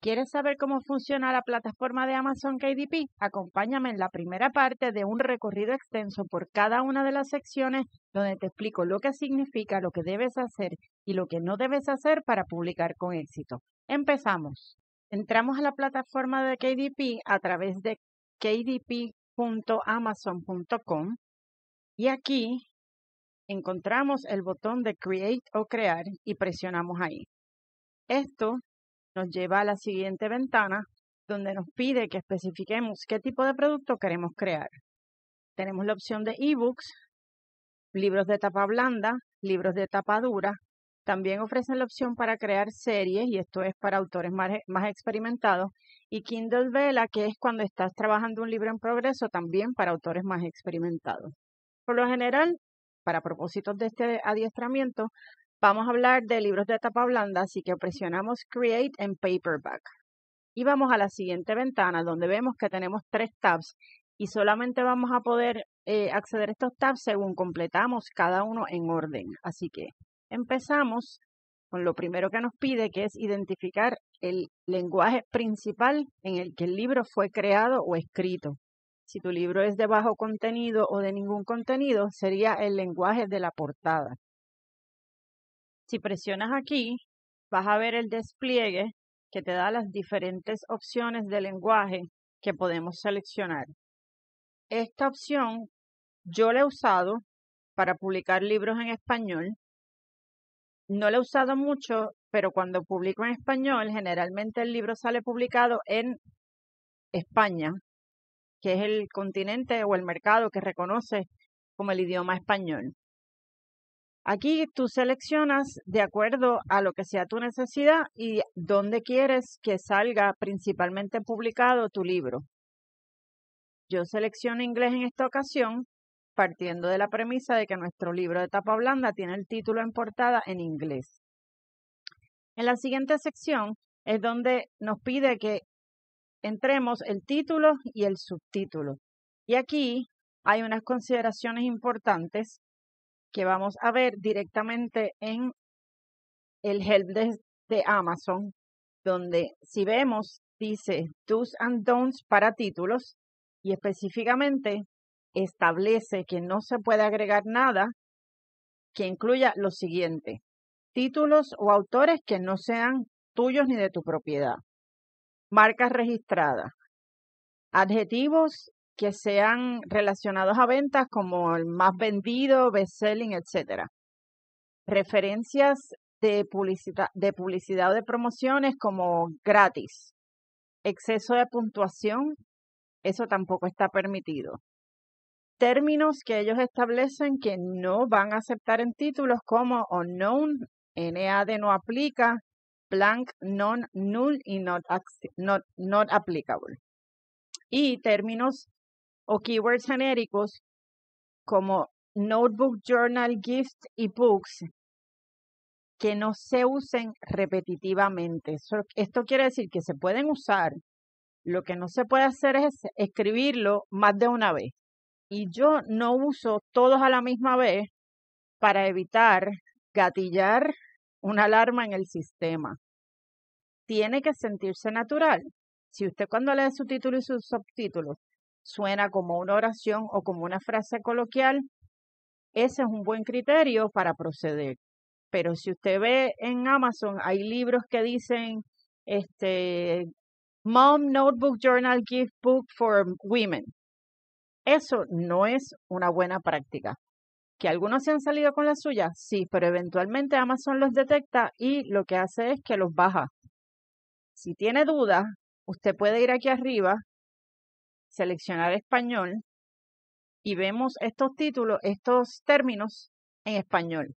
¿Quieres saber cómo funciona la plataforma de Amazon KDP? Acompáñame en la primera parte de un recorrido extenso por cada una de las secciones donde te explico lo que significa, lo que debes hacer y lo que no debes hacer para publicar con éxito. Empezamos. Entramos a la plataforma de KDP a través de kdp.amazon.com y aquí encontramos el botón de Create o Crear y presionamos ahí. Esto nos lleva a la siguiente ventana donde nos pide que especifiquemos qué tipo de producto queremos crear. Tenemos la opción de ebooks, libros de tapa blanda, libros de tapa dura. También ofrecen la opción para crear series, y esto es para autores más, más experimentados, y Kindle Vela, que es cuando estás trabajando un libro en progreso, también para autores más experimentados. Por lo general, para propósitos de este adiestramiento, Vamos a hablar de libros de tapa blanda, así que presionamos Create en Paperback. Y vamos a la siguiente ventana donde vemos que tenemos tres tabs y solamente vamos a poder eh, acceder a estos tabs según completamos cada uno en orden. Así que empezamos con lo primero que nos pide, que es identificar el lenguaje principal en el que el libro fue creado o escrito. Si tu libro es de bajo contenido o de ningún contenido, sería el lenguaje de la portada. Si presionas aquí, vas a ver el despliegue que te da las diferentes opciones de lenguaje que podemos seleccionar. Esta opción yo la he usado para publicar libros en español. No la he usado mucho, pero cuando publico en español, generalmente el libro sale publicado en España, que es el continente o el mercado que reconoce como el idioma español. Aquí tú seleccionas de acuerdo a lo que sea tu necesidad y dónde quieres que salga principalmente publicado tu libro. Yo selecciono inglés en esta ocasión partiendo de la premisa de que nuestro libro de tapa blanda tiene el título en portada en inglés. En la siguiente sección es donde nos pide que entremos el título y el subtítulo. Y aquí hay unas consideraciones importantes que vamos a ver directamente en el help de Amazon, donde si vemos, dice do's and don'ts para títulos y específicamente establece que no se puede agregar nada que incluya lo siguiente, títulos o autores que no sean tuyos ni de tu propiedad, marcas registradas, adjetivos que sean relacionados a ventas como el más vendido, best-selling, etc. Referencias de publicidad, de publicidad o de promociones como gratis. Exceso de puntuación, eso tampoco está permitido. Términos que ellos establecen que no van a aceptar en títulos como unknown, NAD no aplica, blank, non, null y not, not, not applicable. Y términos o keywords genéricos como notebook, journal, gift y books que no se usen repetitivamente. Esto quiere decir que se pueden usar. Lo que no se puede hacer es escribirlo más de una vez. Y yo no uso todos a la misma vez para evitar gatillar una alarma en el sistema. Tiene que sentirse natural. Si usted cuando lee su título y sus subtítulos suena como una oración o como una frase coloquial, ese es un buen criterio para proceder. Pero si usted ve en Amazon, hay libros que dicen, este, Mom Notebook Journal Gift Book for Women. Eso no es una buena práctica. Que algunos se han salido con la suya, sí, pero eventualmente Amazon los detecta y lo que hace es que los baja. Si tiene dudas, usted puede ir aquí arriba seleccionar español y vemos estos títulos, estos términos en español.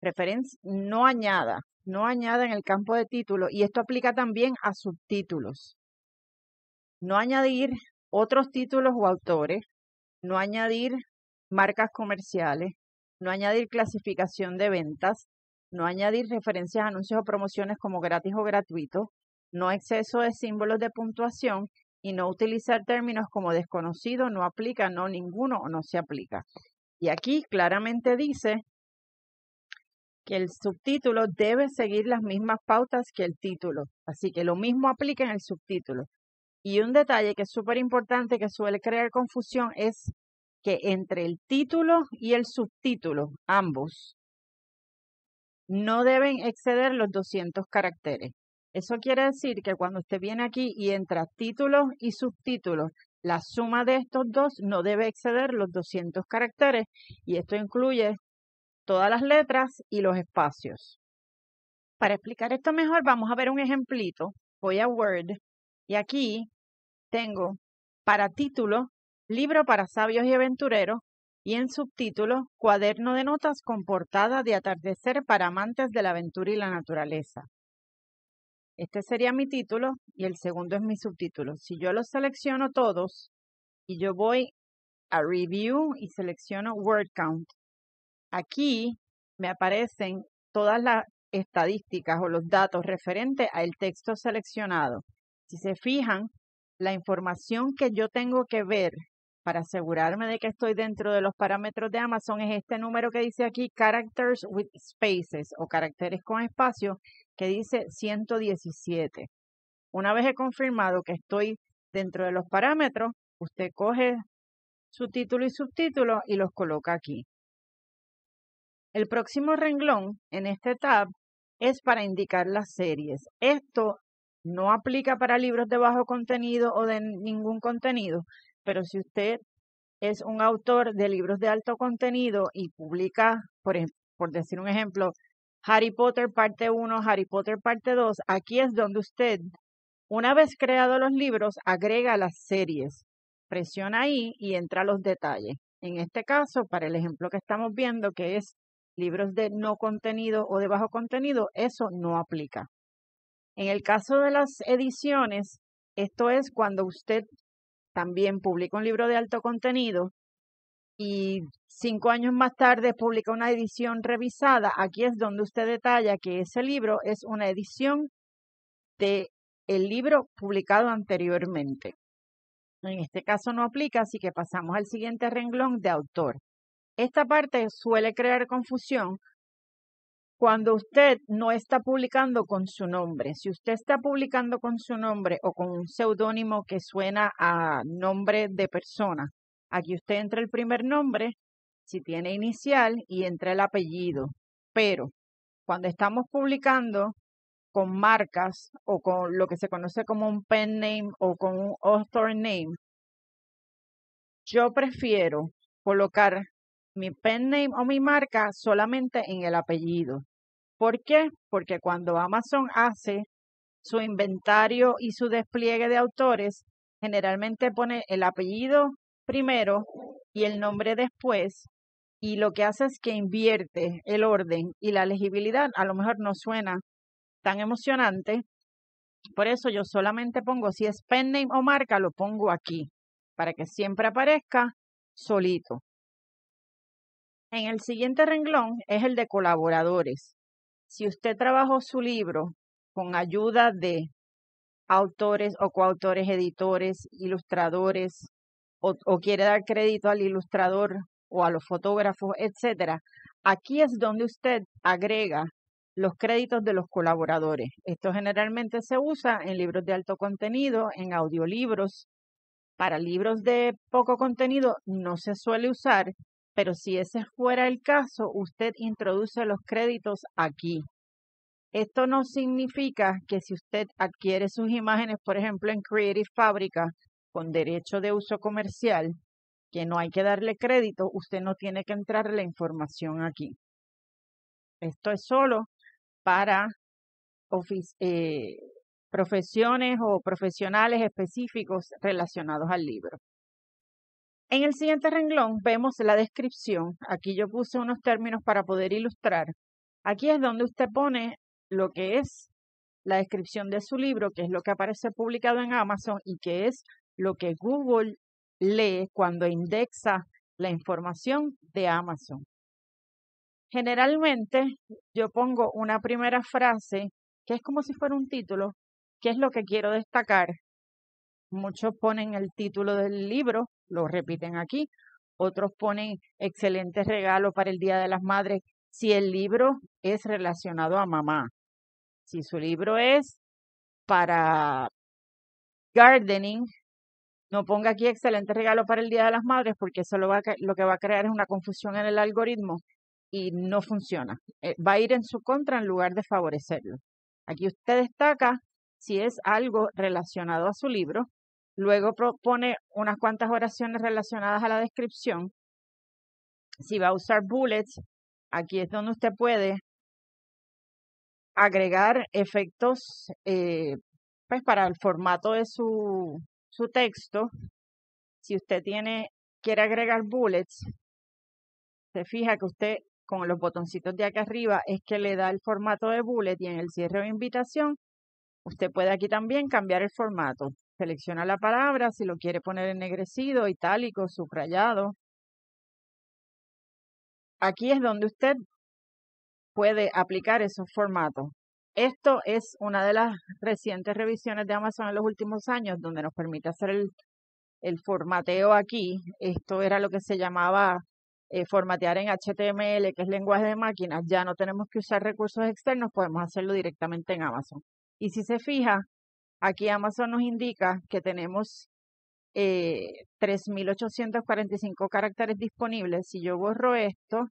Referencia no añada, no añada en el campo de título y esto aplica también a subtítulos. No añadir otros títulos o autores, no añadir marcas comerciales, no añadir clasificación de ventas, no añadir referencias, anuncios o promociones como gratis o gratuito, no exceso de símbolos de puntuación y no utilizar términos como desconocido, no aplica, no ninguno o no se aplica. Y aquí claramente dice que el subtítulo debe seguir las mismas pautas que el título, así que lo mismo aplica en el subtítulo. Y un detalle que es súper importante que suele crear confusión es que entre el título y el subtítulo, ambos, no deben exceder los 200 caracteres. Eso quiere decir que cuando usted viene aquí y entra títulos y subtítulos, la suma de estos dos no debe exceder los 200 caracteres y esto incluye todas las letras y los espacios. Para explicar esto mejor, vamos a ver un ejemplito. Voy a Word y aquí tengo para título, libro para sabios y aventureros, y en subtítulo, cuaderno de notas con portada de atardecer para amantes de la aventura y la naturaleza. Este sería mi título y el segundo es mi subtítulo. Si yo los selecciono todos y yo voy a Review y selecciono Word Count, aquí me aparecen todas las estadísticas o los datos referentes al texto seleccionado. Si se fijan, la información que yo tengo que ver para asegurarme de que estoy dentro de los parámetros de Amazon es este número que dice aquí Characters with Spaces o caracteres con espacio que dice 117. Una vez he confirmado que estoy dentro de los parámetros, usted coge su título y subtítulo y los coloca aquí. El próximo renglón en este tab es para indicar las series. Esto no aplica para libros de bajo contenido o de ningún contenido, pero si usted es un autor de libros de alto contenido y publica, por, por decir un ejemplo, Harry Potter parte 1, Harry Potter parte 2, aquí es donde usted, una vez creado los libros, agrega las series. Presiona ahí y entra los detalles. En este caso, para el ejemplo que estamos viendo, que es libros de no contenido o de bajo contenido, eso no aplica. En el caso de las ediciones, esto es cuando usted también publica un libro de alto contenido y cinco años más tarde publica una edición revisada. Aquí es donde usted detalla que ese libro es una edición de el libro publicado anteriormente. En este caso no aplica, así que pasamos al siguiente renglón de autor. Esta parte suele crear confusión cuando usted no está publicando con su nombre. Si usted está publicando con su nombre o con un seudónimo que suena a nombre de persona, Aquí usted entra el primer nombre, si tiene inicial, y entra el apellido. Pero cuando estamos publicando con marcas o con lo que se conoce como un pen name o con un author name, yo prefiero colocar mi pen name o mi marca solamente en el apellido. ¿Por qué? Porque cuando Amazon hace su inventario y su despliegue de autores, generalmente pone el apellido primero y el nombre después, y lo que hace es que invierte el orden y la legibilidad, a lo mejor no suena tan emocionante. Por eso yo solamente pongo, si es pen name o marca, lo pongo aquí, para que siempre aparezca solito. En el siguiente renglón es el de colaboradores. Si usted trabajó su libro con ayuda de autores o coautores, editores, ilustradores, o, quiere dar crédito al ilustrador o a los fotógrafos, etc., aquí es donde usted agrega los créditos de los colaboradores. Esto generalmente se usa en libros de alto contenido, en audiolibros. Para libros de poco contenido no se suele usar, pero si ese fuera el caso, usted introduce los créditos aquí. Esto no significa que si usted adquiere sus imágenes, por ejemplo, en Creative Fabrica, con derecho de uso comercial, que no hay que darle crédito, usted no tiene que entrar la información aquí. Esto es solo para eh, profesiones o profesionales específicos relacionados al libro. En el siguiente renglón vemos la descripción. Aquí yo puse unos términos para poder ilustrar. Aquí es donde usted pone lo que es la descripción de su libro, que es lo que aparece publicado en Amazon y que es lo que Google lee cuando indexa la información de Amazon. Generalmente yo pongo una primera frase que es como si fuera un título, que es lo que quiero destacar. Muchos ponen el título del libro, lo repiten aquí, otros ponen excelente regalo para el Día de las Madres si el libro es relacionado a mamá. Si su libro es para gardening, no ponga aquí excelente regalo para el Día de las Madres porque eso lo, va lo que va a crear es una confusión en el algoritmo y no funciona. Eh, va a ir en su contra en lugar de favorecerlo. Aquí usted destaca si es algo relacionado a su libro, luego propone unas cuantas oraciones relacionadas a la descripción. Si va a usar bullets, aquí es donde usted puede agregar efectos eh, pues para el formato de su su texto. Si usted tiene, quiere agregar bullets, se fija que usted con los botoncitos de acá arriba es que le da el formato de bullet y en el cierre de invitación, usted puede aquí también cambiar el formato. Selecciona la palabra, si lo quiere poner ennegrecido, itálico, subrayado. Aquí es donde usted puede aplicar esos formatos. Esto es una de las recientes revisiones de Amazon en los últimos años, donde nos permite hacer el, formateo aquí. Esto era lo que se llamaba eh, formatear en HTML, que es lenguaje de máquinas. Ya no tenemos que usar recursos externos, podemos hacerlo directamente en Amazon. Y si se fija, aquí Amazon nos indica que tenemos 3.845 eh, caracteres disponibles. Si yo borro esto,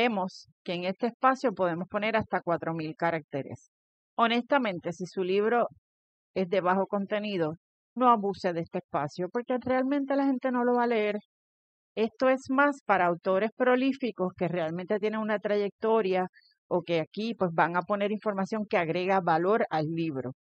vemos que en este espacio podemos poner hasta 4.000 caracteres. Honestamente, si su libro es de bajo contenido, no abuse de este espacio porque realmente la gente no lo va a leer. Esto es más para autores prolíficos que realmente tienen una trayectoria o que aquí pues van a poner información que agrega valor al libro.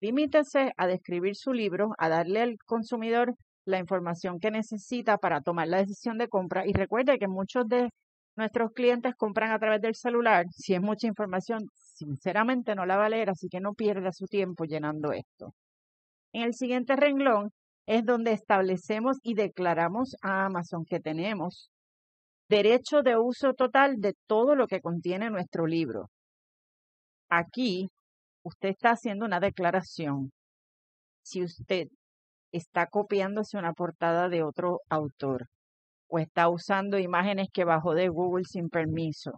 Limítese a describir su libro, a darle al consumidor la información que necesita para tomar la decisión de compra y recuerde que muchos de nuestros clientes compran a través del celular, si es mucha información, sinceramente no la va a leer, así que no pierda su tiempo llenando esto. En el siguiente renglón es donde establecemos y declaramos a Amazon que tenemos derecho de uso total de todo lo que contiene nuestro libro. Aquí usted está haciendo una declaración. Si usted está copiándose una portada de otro autor, o está usando imágenes que bajó de Google sin permiso.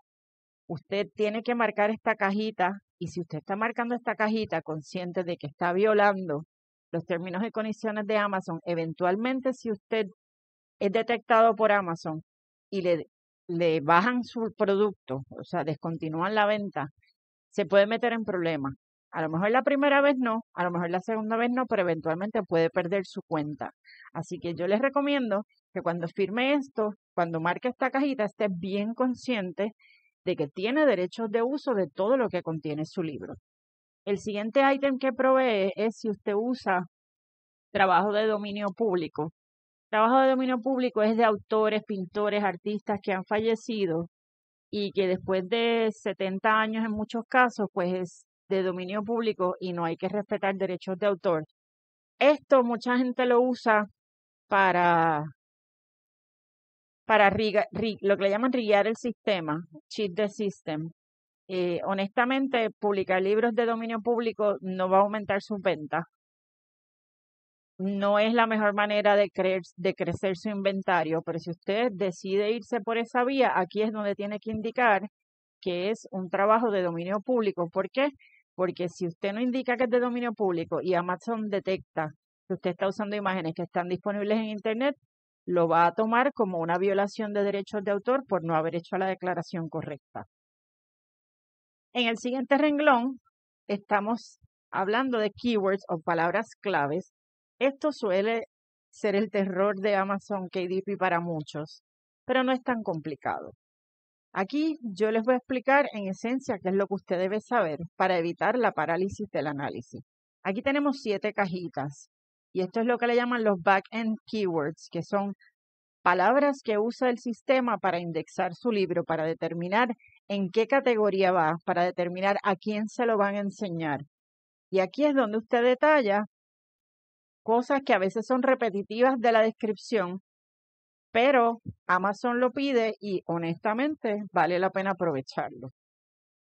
Usted tiene que marcar esta cajita y si usted está marcando esta cajita consciente de que está violando los términos y condiciones de Amazon, eventualmente si usted es detectado por Amazon y le, bajan su producto, o sea, descontinúan la venta, se puede meter en problemas. A lo mejor la primera vez no, a lo mejor la segunda vez no, pero eventualmente puede perder su cuenta. Así que yo les recomiendo que cuando firme esto, cuando marque esta cajita, esté bien consciente de que tiene derechos de uso de todo lo que contiene su libro. El siguiente ítem que provee es si usted usa trabajo de dominio público. Trabajo de dominio público es de autores, pintores, artistas que han fallecido y que después de 70 años en muchos casos, pues es, de dominio público y no hay que respetar derechos de autor. Esto mucha gente lo usa para, para lo que le llaman riguear el sistema, cheat the system. honestamente, publicar libros de dominio público no va a aumentar sus ventas. No es la mejor manera de, creer, de crecer su inventario, pero si usted decide irse por esa vía, aquí es donde tiene que indicar que es un trabajo de dominio público. ¿Por qué? Porque si usted no indica que es de dominio público y Amazon detecta que usted está usando imágenes que están disponibles en Internet, lo va a tomar como una violación de derechos de autor por no haber hecho la declaración correcta. En el siguiente renglón estamos hablando de keywords o palabras claves. Esto suele ser el terror de Amazon KDP para muchos, pero no es tan complicado. Aquí yo les voy a explicar en esencia qué es lo que usted debe saber para evitar la parálisis del análisis. Aquí tenemos siete cajitas y esto es lo que le llaman los back-end keywords, que son palabras que usa el sistema para indexar su libro, para determinar en qué categoría va, para determinar a quién se lo van a enseñar. Y aquí es donde usted detalla cosas que a veces son repetitivas de la descripción, pero Amazon lo pide y honestamente vale la pena aprovecharlo.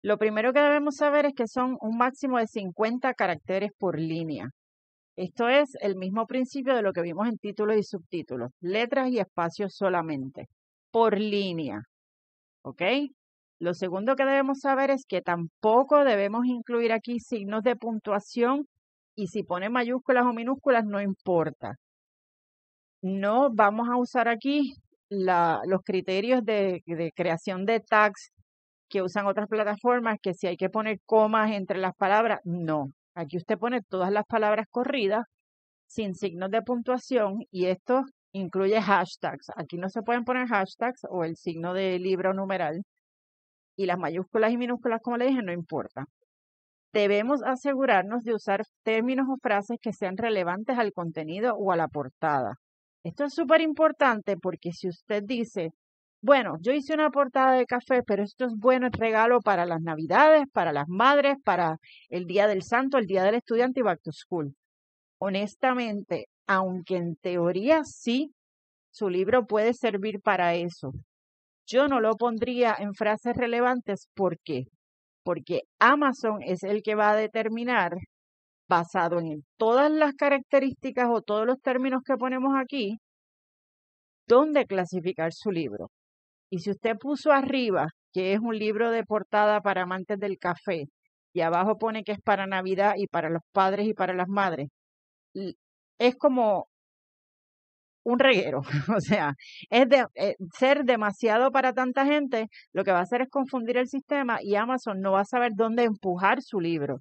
Lo primero que debemos saber es que son un máximo de 50 caracteres por línea. Esto es el mismo principio de lo que vimos en títulos y subtítulos, letras y espacios solamente, por línea. ¿Ok? Lo segundo que debemos saber es que tampoco debemos incluir aquí signos de puntuación y si pone mayúsculas o minúsculas no importa no vamos a usar aquí los criterios de, creación de tags que usan otras plataformas, que si hay que poner comas entre las palabras, no. Aquí usted pone todas las palabras corridas sin signos de puntuación y esto incluye hashtags. Aquí no se pueden poner hashtags o el signo de libro o numeral. Y las mayúsculas y minúsculas, como le dije, no importa. Debemos asegurarnos de usar términos o frases que sean relevantes al contenido o a la portada. Esto es súper importante porque si usted dice, bueno, yo hice una portada de café, pero esto es bueno, es regalo para las navidades, para las madres, para el Día del Santo, el Día del Estudiante y Back to School. Honestamente, aunque en teoría sí, su libro puede servir para eso. Yo no lo pondría en frases relevantes. ¿Por qué? Porque Amazon es el que va a determinar basado en todas las características o todos los términos que ponemos aquí, dónde clasificar su libro. Y si usted puso arriba que es un libro de portada para amantes del café y abajo pone que es para Navidad y para los padres y para las madres, es como un reguero, o sea, es de, eh, ser demasiado para tanta gente, lo que va a hacer es confundir el sistema y Amazon no va a saber dónde empujar su libro.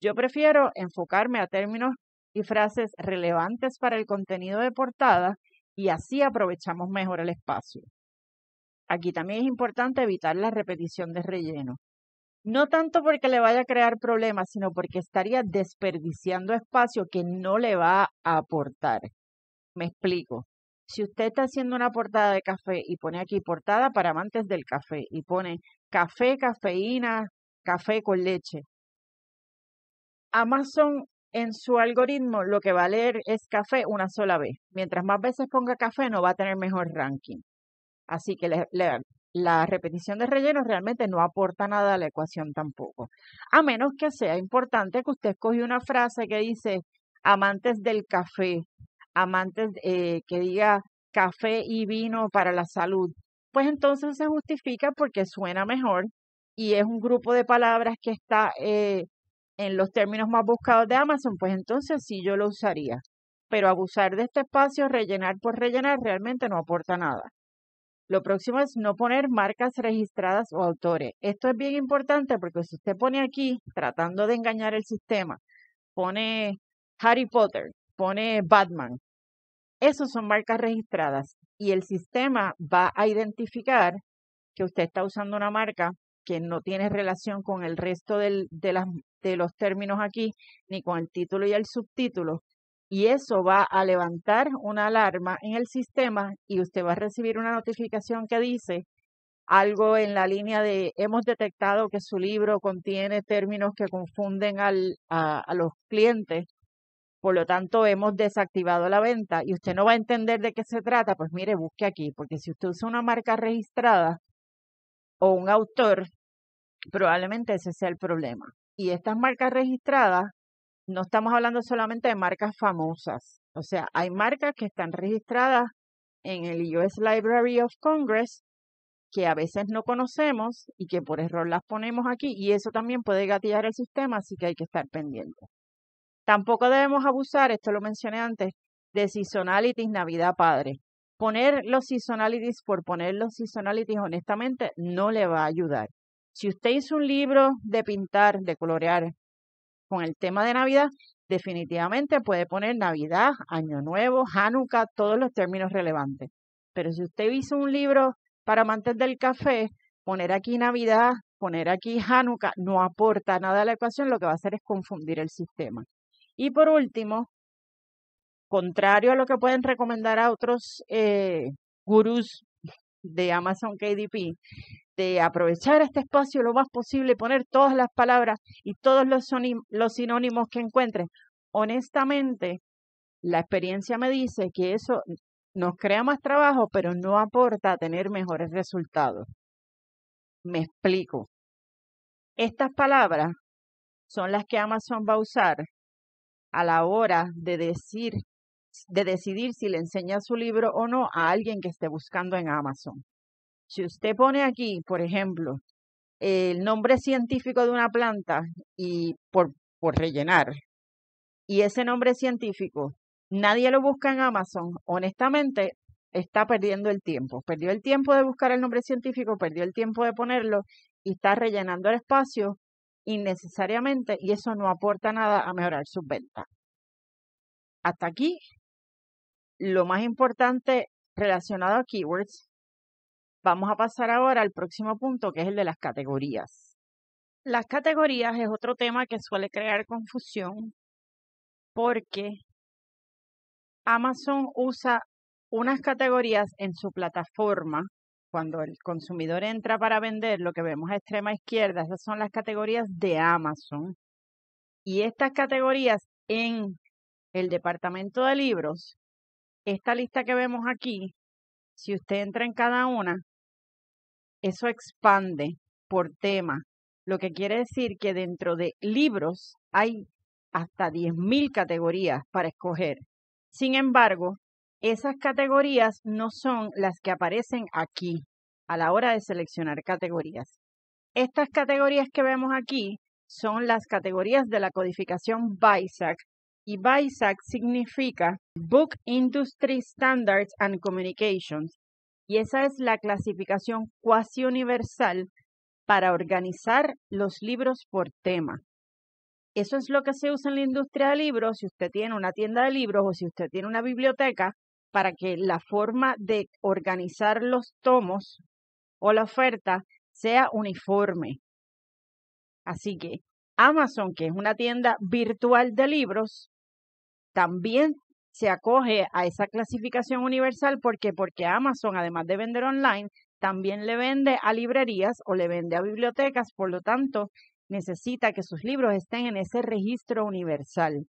Yo prefiero enfocarme a términos y frases relevantes para el contenido de portada y así aprovechamos mejor el espacio. Aquí también es importante evitar la repetición de relleno. No tanto porque le vaya a crear problemas, sino porque estaría desperdiciando espacio que no le va a aportar. Me explico. Si usted está haciendo una portada de café y pone aquí portada para amantes del café y pone café, cafeína, café con leche, Amazon en su algoritmo lo que va a leer es café una sola vez. Mientras más veces ponga café, no va a tener mejor ranking. Así que la repetición de rellenos realmente no aporta nada a la ecuación tampoco. A menos que sea importante que usted escogió una frase que dice amantes del café, amantes eh, que diga café y vino para la salud. Pues entonces se justifica porque suena mejor y es un grupo de palabras que está eh, en los términos más buscados de Amazon, pues entonces sí yo lo usaría. Pero abusar de este espacio, rellenar por rellenar, realmente no aporta nada. Lo próximo es no poner marcas registradas o autores. Esto es bien importante porque si usted pone aquí, tratando de engañar el sistema, pone Harry Potter, pone Batman, esos son marcas registradas y el sistema va a identificar que usted está usando una marca que no tiene relación con el resto de las los términos aquí, ni con el título y el subtítulo. Y eso va a levantar una alarma en el sistema y usted va a recibir una notificación que dice algo en la línea de hemos detectado que su libro contiene términos que confunden a los clientes por lo tanto hemos desactivado la venta y usted no va a entender de qué se trata, pues mire, busque aquí, porque si usted usa una marca registrada o un autor, probablemente ese sea el problema. Y estas marcas registradas, no estamos hablando solamente de marcas famosas. O sea, hay marcas que están registradas en el US Library of Congress que a veces no conocemos y que por error las ponemos aquí y eso también puede gatillar el sistema, así que hay que estar pendiente. Tampoco debemos abusar, esto lo mencioné antes, de seasonalities Navidad Padre. Poner los seasonalities por poner los seasonalities honestamente no le va a ayudar. Si usted hizo un libro de pintar, de colorear con el tema de Navidad, definitivamente puede poner Navidad, Año Nuevo, Hanukkah, todos los términos relevantes. Pero si usted hizo un libro para amantes del café, poner aquí Navidad, poner aquí Hanukkah, no aporta nada a la ecuación, lo que va a hacer es confundir el sistema. Y por último, contrario a lo que pueden recomendar a otros eh, gurús de Amazon KDP, de aprovechar este espacio lo más posible, poner todas las palabras y todos los, sinónimos que encuentres. Honestamente, la experiencia me dice que eso nos crea más trabajo, pero no aporta a tener mejores resultados. Me explico. Estas palabras son las que Amazon va a usar a la hora de decir de decidir si le enseña su libro o no a alguien que esté buscando en Amazon. Si usted pone aquí, por ejemplo, el nombre científico de una planta y por, por rellenar, y ese nombre científico nadie lo busca en Amazon, honestamente está perdiendo el tiempo. Perdió el tiempo de buscar el nombre científico, perdió el tiempo de ponerlo y está rellenando el espacio innecesariamente y eso no aporta nada a mejorar sus ventas. Hasta aquí lo más importante relacionado a keywords. Vamos a pasar ahora al próximo punto, que es el de las categorías. Las categorías es otro tema que suele crear confusión porque Amazon usa unas categorías en su plataforma. Cuando el consumidor entra para vender, lo que vemos a extrema izquierda, esas son las categorías de Amazon. Y estas categorías en el departamento de libros esta lista que vemos aquí, si usted entra en cada una, eso expande por tema, lo que quiere decir que dentro de libros hay hasta 10.000 categorías para escoger. Sin embargo, esas categorías no son las que aparecen aquí a la hora de seleccionar categorías. Estas categorías que vemos aquí son las categorías de la codificación BISAC y BISAC significa Book Industry Standards and Communications, y esa es la clasificación cuasi universal para organizar los libros por tema. Eso es lo que se usa en la industria de libros, si usted tiene una tienda de libros o si usted tiene una biblioteca, para que la forma de organizar los tomos o la oferta sea uniforme. Así que Amazon, que es una tienda virtual de libros, también se acoge a esa clasificación universal porque porque Amazon además de vender online también le vende a librerías o le vende a bibliotecas, por lo tanto, necesita que sus libros estén en ese registro universal.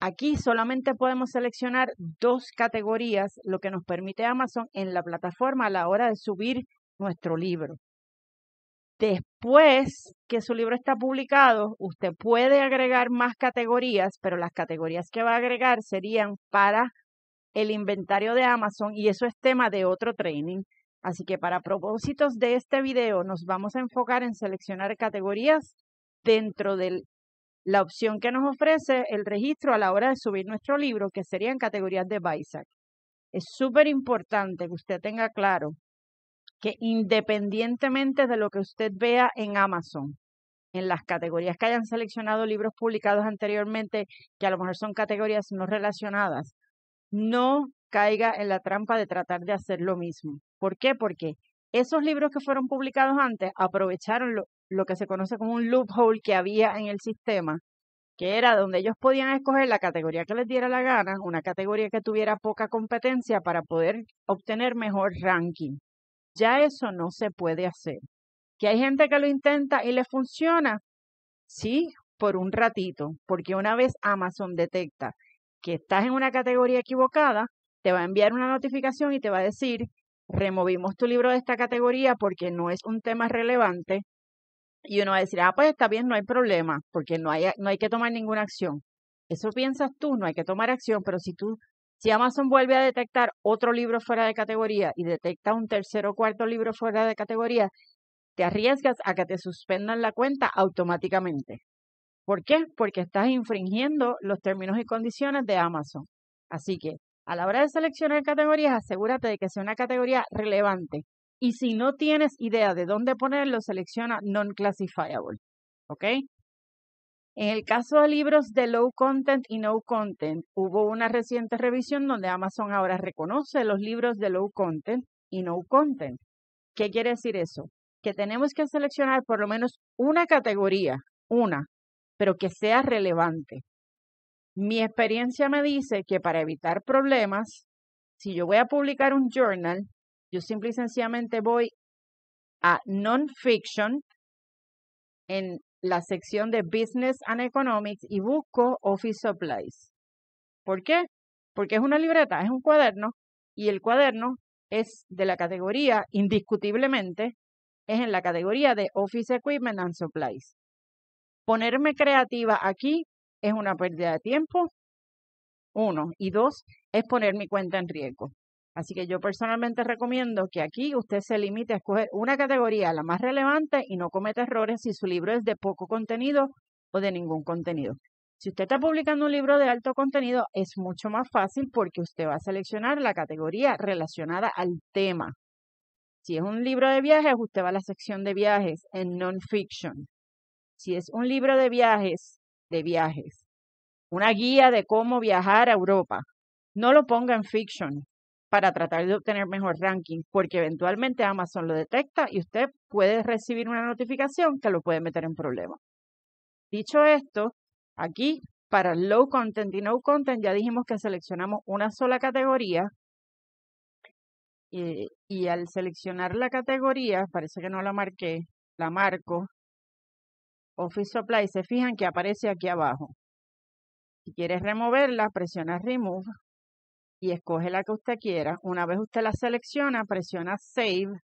Aquí solamente podemos seleccionar dos categorías, lo que nos permite Amazon en la plataforma a la hora de subir nuestro libro. Después que su libro está publicado, usted puede agregar más categorías, pero las categorías que va a agregar serían para el inventario de Amazon y eso es tema de otro training. Así que para propósitos de este video nos vamos a enfocar en seleccionar categorías dentro de la opción que nos ofrece el registro a la hora de subir nuestro libro, que serían categorías de BISAC. Es súper importante que usted tenga claro que independientemente de lo que usted vea en Amazon, en las categorías que hayan seleccionado libros publicados anteriormente, que a lo mejor son categorías no relacionadas, no caiga en la trampa de tratar de hacer lo mismo. ¿Por qué? Porque esos libros que fueron publicados antes aprovecharon lo, que se conoce como un loophole que había en el sistema, que era donde ellos podían escoger la categoría que les diera la gana, una categoría que tuviera poca competencia para poder obtener mejor ranking. Ya eso no se puede hacer. Que hay gente que lo intenta y le funciona. Sí, por un ratito, porque una vez Amazon detecta que estás en una categoría equivocada, te va a enviar una notificación y te va a decir, removimos tu libro de esta categoría porque no es un tema relevante. Y uno va a decir, ah, pues está bien, no hay problema, porque no hay, no hay que tomar ninguna acción. Eso piensas tú, no hay que tomar acción, pero si tú si Amazon vuelve a detectar otro libro fuera de categoría y detecta un tercer o cuarto libro fuera de categoría, te arriesgas a que te suspendan la cuenta automáticamente. ¿Por qué? Porque estás infringiendo los términos y condiciones de Amazon. Así que a la hora de seleccionar categorías, asegúrate de que sea una categoría relevante. Y si no tienes idea de dónde ponerlo, selecciona non classifiable. ¿Ok? En el caso de libros de low content y no content, hubo una reciente revisión donde Amazon ahora reconoce los libros de low content y no content. ¿Qué quiere decir eso? Que tenemos que seleccionar por lo menos una categoría, una, pero que sea relevante. Mi experiencia me dice que para evitar problemas, si yo voy a publicar un journal, yo simple y sencillamente voy a non-fiction en la sección de Business and Economics y busco Office Supplies. ¿Por qué? Porque es una libreta, es un cuaderno y el cuaderno es de la categoría, indiscutiblemente, es en la categoría de Office Equipment and Supplies. Ponerme creativa aquí es una pérdida de tiempo, uno, y dos, es poner mi cuenta en riesgo. Así que yo personalmente recomiendo que aquí usted se limite a escoger una categoría, la más relevante, y no cometa errores si su libro es de poco contenido o de ningún contenido. Si usted está publicando un libro de alto contenido, es mucho más fácil porque usted va a seleccionar la categoría relacionada al tema. Si es un libro de viajes, usted va a la sección de viajes en non-fiction. Si es un libro de viajes, de viajes, una guía de cómo viajar a Europa, no lo ponga en fiction, para tratar de obtener mejor ranking, porque eventualmente Amazon lo detecta y usted puede recibir una notificación que lo puede meter en problema. Dicho esto, aquí para low content y no content ya dijimos que seleccionamos una sola categoría eh, y, al seleccionar la categoría, parece que no la marqué, la marco, Office Supply, se fijan que aparece aquí abajo. Si quieres removerla, presiona Remove y escoge la que usted quiera. Una vez usted la selecciona, presiona Save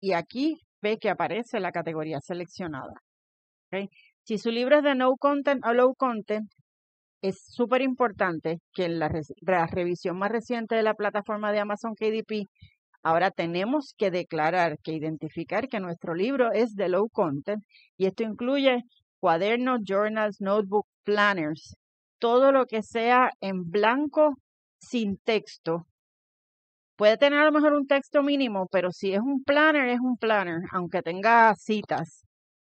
y aquí ve que aparece la categoría seleccionada. Si su libro es de No Content o Low Content, es súper importante que en la, revisión más reciente de la plataforma de Amazon KDP, ahora tenemos que declarar, que identificar que nuestro libro es de Low Content y esto incluye cuadernos, journals, notebook, planners, todo lo que sea en blanco sin texto. Puede tener a lo mejor un texto mínimo, pero si es un planner, es un planner, aunque tenga citas.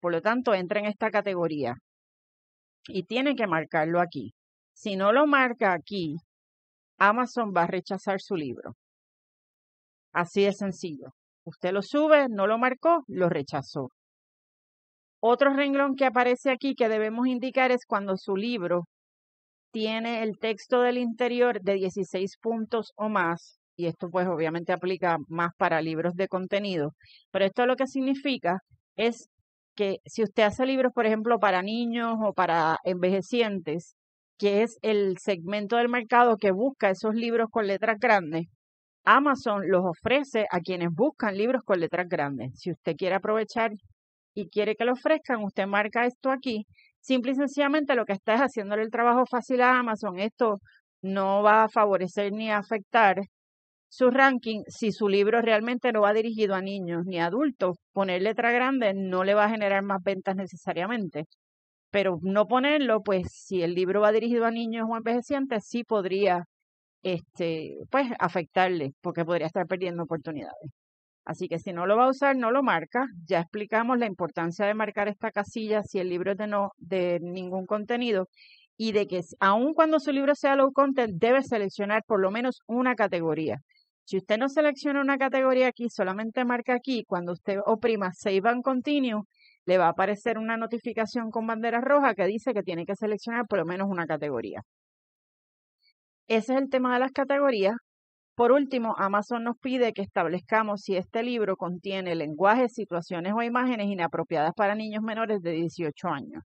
Por lo tanto, entra en esta categoría. Y tiene que marcarlo aquí. Si no lo marca aquí, Amazon va a rechazar su libro. Así de sencillo. Usted lo sube, no lo marcó, lo rechazó. Otro renglón que aparece aquí que debemos indicar es cuando su libro tiene el texto del interior de 16 puntos o más, y esto pues obviamente aplica más para libros de contenido, pero esto lo que significa es que si usted hace libros, por ejemplo, para niños o para envejecientes, que es el segmento del mercado que busca esos libros con letras grandes, Amazon los ofrece a quienes buscan libros con letras grandes. Si usted quiere aprovechar y quiere que lo ofrezcan, usted marca esto aquí Simple y sencillamente lo que está es haciéndole el trabajo fácil a Amazon. Esto no va a favorecer ni a afectar su ranking si su libro realmente no va dirigido a niños ni a adultos. Poner letra grande no le va a generar más ventas necesariamente. Pero no ponerlo, pues si el libro va dirigido a niños o envejecientes, sí podría este, pues, afectarle, porque podría estar perdiendo oportunidades. Así que si no lo va a usar, no lo marca. Ya explicamos la importancia de marcar esta casilla si el libro es de, no, de ningún contenido y de que aun cuando su libro sea low content, debe seleccionar por lo menos una categoría. Si usted no selecciona una categoría aquí, solamente marca aquí, cuando usted oprima Save and Continue, le va a aparecer una notificación con bandera roja que dice que tiene que seleccionar por lo menos una categoría. Ese es el tema de las categorías. Por último, Amazon nos pide que establezcamos si este libro contiene lenguajes, situaciones o imágenes inapropiadas para niños menores de 18 años.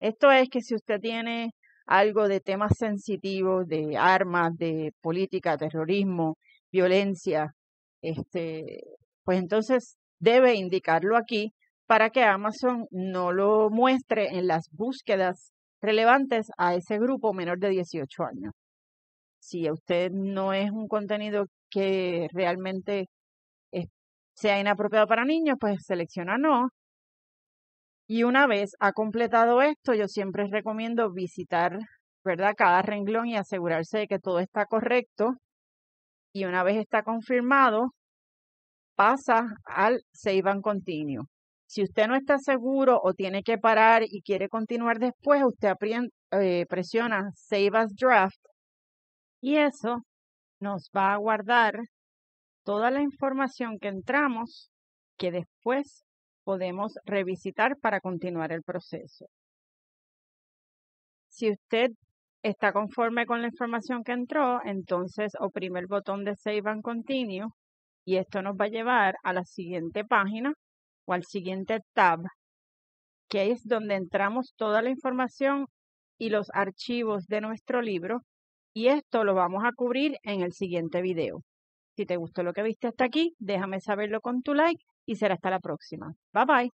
Esto es que si usted tiene algo de temas sensitivos, de armas, de política, terrorismo, violencia, este, pues entonces debe indicarlo aquí para que Amazon no lo muestre en las búsquedas relevantes a ese grupo menor de 18 años si a usted no es un contenido que realmente sea inapropiado para niños, pues selecciona no. Y una vez ha completado esto, yo siempre recomiendo visitar, ¿verdad?, cada renglón y asegurarse de que todo está correcto. Y una vez está confirmado, pasa al Save and Continue. Si usted no está seguro o tiene que parar y quiere continuar después, usted eh, presiona Save as Draft y eso nos va a guardar toda la información que entramos que después podemos revisitar para continuar el proceso. Si usted está conforme con la información que entró, entonces oprime el botón de Save and Continue y esto nos va a llevar a la siguiente página o al siguiente tab, que es donde entramos toda la información y los archivos de nuestro libro y esto lo vamos a cubrir en el siguiente video. Si te gustó lo que viste hasta aquí, déjame saberlo con tu like y será hasta la próxima. Bye bye.